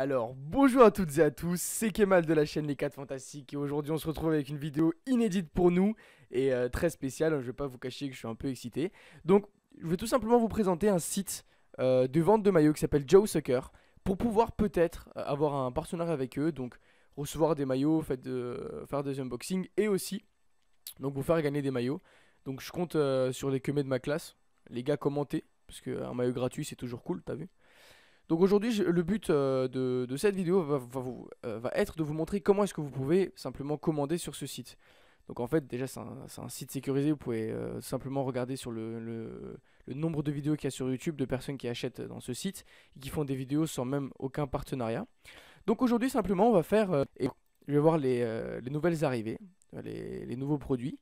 Alors, bonjour à toutes et à tous, c'est Kemal de la chaîne Les 4 Fantastiques et aujourd'hui on se retrouve avec une vidéo inédite pour nous et euh, très spéciale, hein, je vais pas vous cacher que je suis un peu excité. Donc, je vais tout simplement vous présenter un site euh, de vente de maillots qui s'appelle Joe Sucker pour pouvoir peut-être euh, avoir un partenariat avec eux, donc recevoir des maillots, faire, des unboxings et aussi donc vous faire gagner des maillots. Donc je compte sur les quemets de ma classe, les gars commentez, parce qu'un maillot gratuit c'est toujours cool, t'as vu donc aujourd'hui, le but euh, de, cette vidéo euh, va, être de vous montrer comment est-ce que vous pouvez simplement commander sur ce site. Donc en fait, déjà, c'est un, site sécurisé, vous pouvez euh, simplement regarder sur le, nombre de vidéos qu'il y a sur YouTube de personnes qui achètent dans ce site et qui font des vidéos sans même aucun partenariat. Donc aujourd'hui, simplement, on va faire... je vais voir les, nouvelles arrivées, les, nouveaux produits.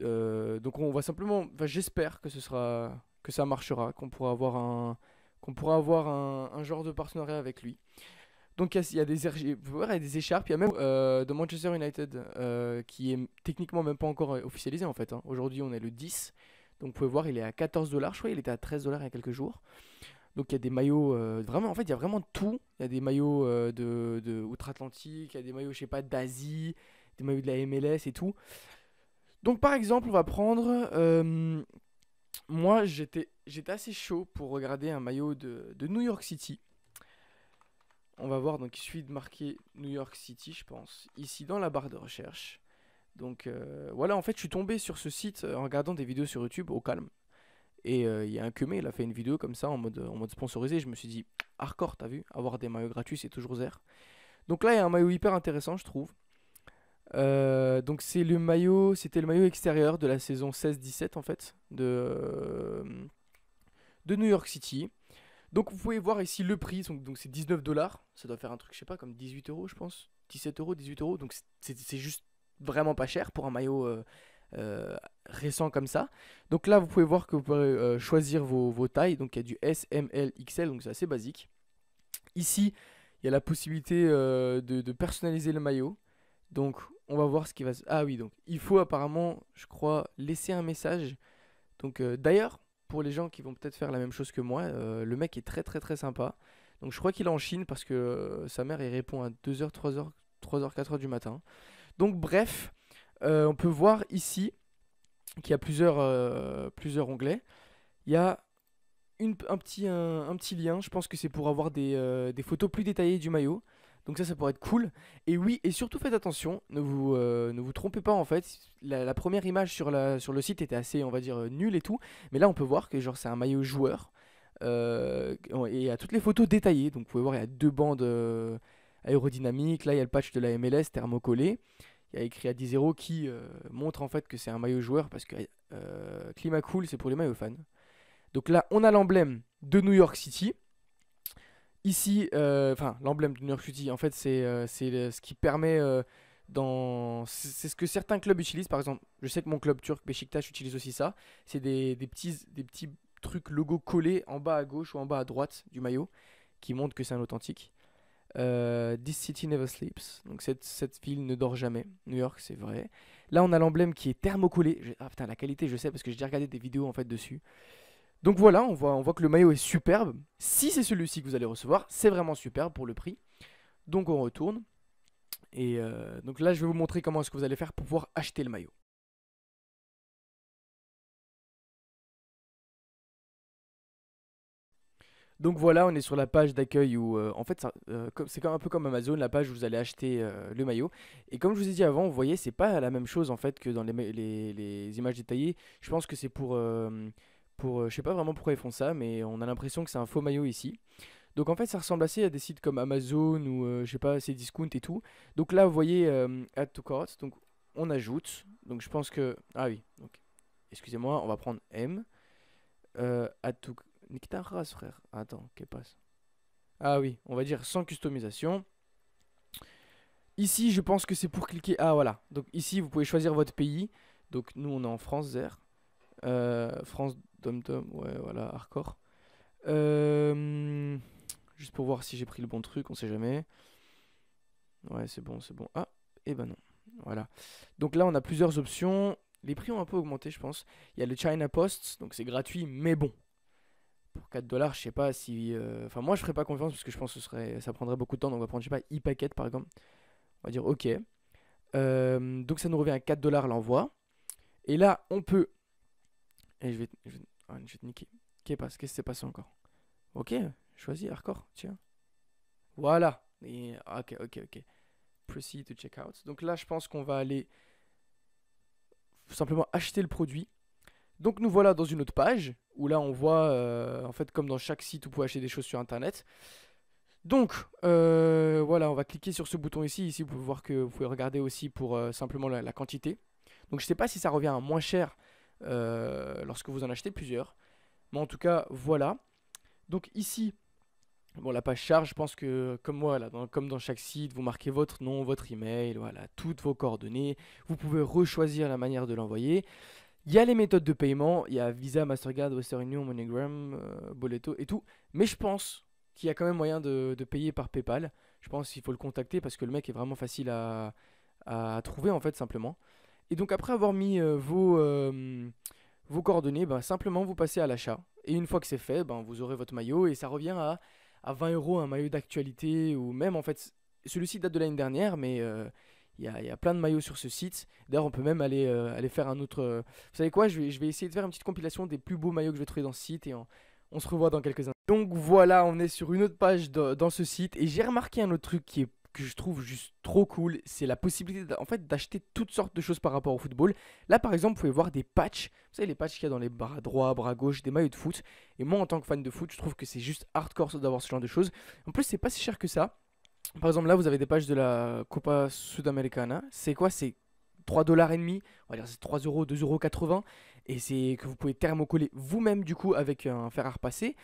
donc on va simplement... Enfin, J'espère que ce sera que ça marchera, qu'on pourra avoir un qu'on pourra avoir un, genre de partenariat avec lui. Donc il y, a des écharpes, il y a même euh, de Manchester United euh, qui est techniquement même pas encore euh, officialisé en fait. Hein. Aujourd'hui on est le 10, donc vous pouvez voir il est à 14 dollars, je crois il était à 13 dollars il y a quelques jours. Donc il y a des maillots, vraiment, en fait, il y a vraiment tout. Il y a des maillots de, outre-Atlantique, il y a des maillots, je sais pas, d'Asie, des maillots de la MLS et tout. Donc par exemple, on va prendre moi, j'étais assez chaud pour regarder un maillot de, New York City. On va voir, donc il suffit de marquer New York City, je pense, ici dans la barre de recherche. Donc euh, voilà, en fait, je suis tombé sur ce site euh, en regardant des vidéos sur YouTube au calme. Et euh, il y a un cumé, il a fait une vidéo comme ça en mode, en mode sponsorisé. Je me suis dit, hardcore, t'as vu Avoir des maillots gratuits, c'est toujours zère. Donc là, il y a un maillot hyper intéressant, je trouve. Euh, donc c'est le maillot, c'était le maillot extérieur de la saison 16-17 en fait de, euh, de New York City. Donc vous pouvez voir ici le prix, donc c'est 19 dollars, ça doit faire un truc je sais pas comme 18 euros je pense, 17 euros, 18 euros, donc c'est juste vraiment pas cher pour un maillot euh, récent comme ça. Donc là vous pouvez voir que vous pouvez choisir vos, vos tailles, donc il y a du S, M, L, XL, donc c'est assez basique. Ici il y a la possibilité de, de personnaliser le maillot, donc on va voir ce qui va se... Ah oui, donc il faut apparemment, je crois, laisser un message. Donc euh, d'ailleurs, pour les gens qui vont peut-être faire la même chose que moi, euh, le mec est très très très sympa. Donc je crois qu'il est en Chine parce que euh, sa mère, il répond à 2h, 3h, 3h, 4h du matin. Donc bref, on peut voir ici qu'il y a plusieurs, plusieurs onglets. Il y a un, petit, petit lien, je pense que c'est pour avoir des photos plus détaillées du maillot. Donc ça, ça pourrait être cool. Et oui, et surtout faites attention, ne vous, euh, ne vous trompez pas en fait. La, première image sur, la, sur le site était assez, on va dire, euh, nulle et tout. Mais là, on peut voir que genre c'est un maillot joueur. Euh, et il y a toutes les photos détaillées. Donc vous pouvez voir, il y a deux bandes aérodynamiques. Là, il y a le patch de la MLS thermocollé. Il y a écrit à 10 qui montre en fait que c'est un maillot joueur parce que Climat Cool, c'est pour les maillots fans. Donc là, on a l'emblème de New York City. Ici, euh, enfin, l'emblème de New York City, en fait, c'est euh, ce qui permet euh, dans... C'est ce que certains clubs utilisent, par exemple, je sais que mon club turc, Beşiktaş, utilise aussi ça. C'est des, des, petits, des petits trucs logo collés en bas à gauche ou en bas à droite du maillot qui montrent que c'est un authentique. This city never sleeps. Donc cette, cette ville ne dort jamais. New York, c'est vrai. Là, on a l'emblème qui est thermocollé. Ah putain, la qualité, je sais parce que j'ai déjà regardé des vidéos en fait dessus. Donc voilà, on voit, que le maillot est superbe. Si c'est celui-ci que vous allez recevoir, c'est vraiment superbe pour le prix. Donc on retourne. Et euh, donc là, je vais vous montrer comment est-ce que vous allez faire pour pouvoir acheter le maillot. Donc voilà, on est sur la page d'accueil où, euh, en fait, euh, c'est un peu comme Amazon, la page où vous allez acheter le maillot. Et comme je vous ai dit avant, vous voyez, c'est pas la même chose en fait que dans les images détaillées. Je pense que c'est pour pour, euh, je sais pas vraiment pourquoi ils font ça, mais on a l'impression que c'est un faux maillot ici. Donc en fait, ça ressemble assez à des sites comme Amazon ou euh, je sais pas, discount et tout. Donc là, vous voyez euh, Add to cart ». Donc on ajoute. Donc je pense que ah oui. Donc excusez-moi, on va prendre M. Euh, add to nique frère. Attends, qu'est-ce passe Ah oui, on va dire sans customisation. Ici, je pense que c'est pour cliquer. Ah voilà. Donc ici, vous pouvez choisir votre pays. Donc nous, on est en France, Zer. France Tom Tom, ouais, voilà, hardcore. Euh, juste pour voir si j'ai pris le bon truc, on sait jamais. Ouais, c'est bon, c'est bon. Ah, et eh ben non. Voilà. Donc là, on a plusieurs options. Les prix ont un peu augmenté, je pense. Il y a le China Post, donc c'est gratuit, mais bon. Pour 4 dollars, je sais pas si. Euh, enfin, moi, je ferais pas confiance parce que je pense que ça prendrait beaucoup de temps. Donc, on va prendre, je sais pas, e par exemple. On va dire OK. Euh, donc, ça nous revient à 4 dollars l'envoi. Et là, on peut. Et je ah, je vais te Qu'est-ce qui s'est passé encore Ok, choisis hardcore, tiens. Voilà. Et, ah, ok, ok, ok. Proceed to check out. Donc là, je pense qu'on va aller simplement acheter le produit. Donc nous voilà dans une autre page où là on voit, euh, en fait, comme dans chaque site, vous pouvez acheter des choses sur internet. Donc euh, voilà, on va cliquer sur ce bouton ici. Ici, vous pouvez voir que vous pouvez regarder aussi pour euh, simplement la, la, quantité. Donc je ne sais pas si ça revient à moins cher euh, lorsque vous en achetez plusieurs. Mais en tout cas, voilà. Donc ici, bon, la page charge, je pense que comme moi, là, comme dans chaque site, vous marquez votre nom, votre email, voilà, toutes vos coordonnées. Vous pouvez rechoisir la manière de l'envoyer. Il y a les méthodes de paiement, il y a Visa, Mastercard, Western Union, MoneyGram, euh, Boleto et tout. Mais je pense qu'il y a quand même moyen de, payer par PayPal. Je pense qu'il faut le contacter parce que le mec est vraiment facile à trouver en fait simplement. Et donc après avoir mis euh, vos, euh, vos coordonnées, ben, simplement vous passez à l'achat. Et une fois que c'est fait, ben, vous aurez votre maillot et ça revient à, à 20 euros un maillot d'actualité ou même en fait, celui-ci date de l'année dernière, mais euh, il y, a plein de maillots sur ce site. D'ailleurs, on peut même aller, aller faire un autre... Vous savez quoi je vais, je vais essayer de faire une petite compilation des plus beaux maillots que je vais trouver dans ce site et on se revoit dans quelques instants. Donc voilà, on est sur une autre page dans ce site et j'ai remarqué un autre truc qui est que je trouve juste trop cool, c'est la possibilité en fait d'acheter toutes sortes de choses par rapport au football. Là par exemple, vous pouvez voir des patchs, vous savez les patchs qu'il y a dans les bras droits, bras gauche, des maillots de foot. Et moi en tant que fan de foot, je trouve que c'est juste hardcore d'avoir ce genre de choses. En plus, c'est pas si cher que ça. Par exemple, là vous avez des pages de la Copa Sudamericana. C'est quoi C'est 3 dollars et demi, on c'est 3 euros, euros et c'est que vous pouvez thermocoller vous-même du coup avec un fer à repasser.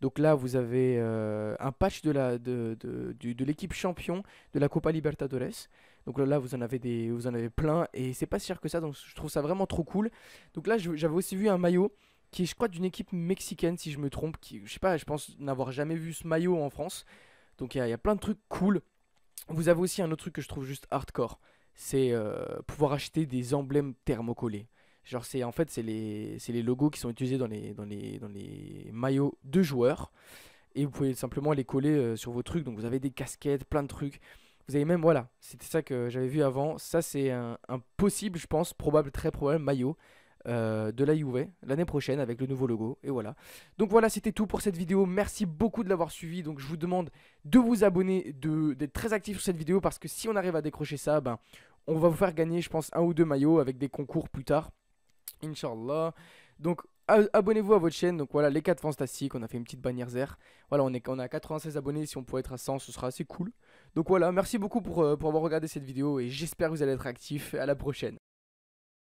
Donc là vous avez euh, un patch de la de, de, l'équipe champion de la Copa Libertadores. Donc là vous en avez des vous en avez plein et c'est pas si cher que ça donc je trouve ça vraiment trop cool. Donc là j'avais aussi vu un maillot qui est je crois d'une équipe mexicaine si je me trompe qui je sais pas je pense n'avoir jamais vu ce maillot en France. Donc il y, y, a plein de trucs cool. Vous avez aussi un autre truc que je trouve juste hardcore c'est euh, pouvoir acheter des emblèmes thermocollés. Genre c'est en fait c'est les, logos qui sont utilisés dans les dans les maillots de joueurs et vous pouvez simplement les coller euh, sur vos trucs. Donc vous avez des casquettes, plein de trucs. Vous avez même voilà, c'était ça que j'avais vu avant. Ça c'est un, possible, je pense, probable, très probable maillot. Euh, de la l'année prochaine avec le nouveau logo et voilà. Donc voilà, c'était tout pour cette vidéo. Merci beaucoup de l'avoir suivi. Donc je vous demande de vous abonner, d'être très actif sur cette vidéo parce que si on arrive à décrocher ça, ben on va vous faire gagner, je pense, un ou deux maillots avec des concours plus tard. Inch'Allah. Donc, abonnez-vous à votre chaîne. Donc voilà, les 4 fantastiques, on a fait une petite bannière zère. Voilà, on est on a 96 abonnés, si on pouvait être à 100, ce sera assez cool. Donc voilà, merci beaucoup pour, euh, pour avoir regardé cette vidéo et j'espère que vous allez être actifs. À la prochaine.